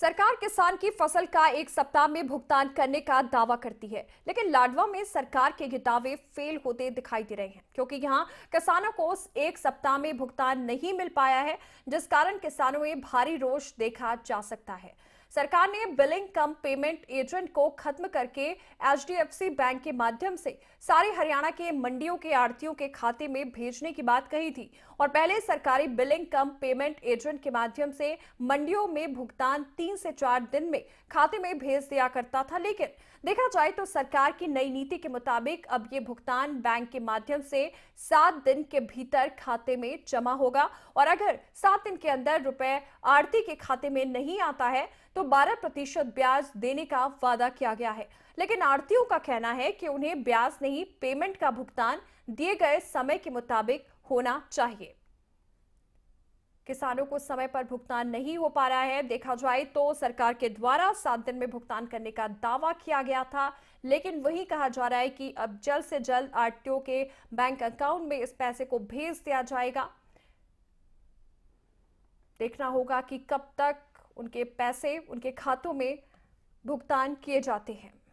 सरकार किसान की फसल का एक सप्ताह में भुगतान करने का दावा करती है लेकिन लाडवा में सरकार के दावे फेल होते दिखाई दे रहे हैं क्योंकि यहां किसानों को एक सप्ताह में भुगतान नहीं मिल पाया है जिस कारण किसानों में भारी रोष देखा जा सकता है सरकार ने बिलिंग कम पेमेंट एजेंट को खत्म करके एचडीएफसी बैंक के माध्यम से सारे हरियाणा के मंडियों के आड़तियों के खाते में भेजने की बात कही थी और पहले सरकारी बिलिंग कम पेमेंट एजेंट के माध्यम से मंडियों में भुगतान तीन से चार दिन में खाते में भेज दिया करता था लेकिन देखा जाए तो सरकार की नई नीति के मुताबिक अब ये भुगतान बैंक के माध्यम से सात दिन के भीतर खाते में जमा होगा और अगर सात दिन के अंदर रुपए आरती के खाते में नहीं आता है तो 12 प्रतिशत ब्याज देने का वादा किया गया है लेकिन आड़तियों का कहना है कि उन्हें ब्याज नहीं पेमेंट का भुगतान दिए गए समय के मुताबिक होना चाहिए किसानों को समय पर भुगतान नहीं हो पा रहा है देखा जाए तो सरकार के द्वारा सात दिन में भुगतान करने का दावा किया गया था लेकिन वही कहा जा रहा है कि अब जल्द से जल्द आरटीओ के बैंक अकाउंट में इस पैसे को भेज दिया जाएगा देखना होगा कि कब तक उनके पैसे उनके खातों में भुगतान किए जाते हैं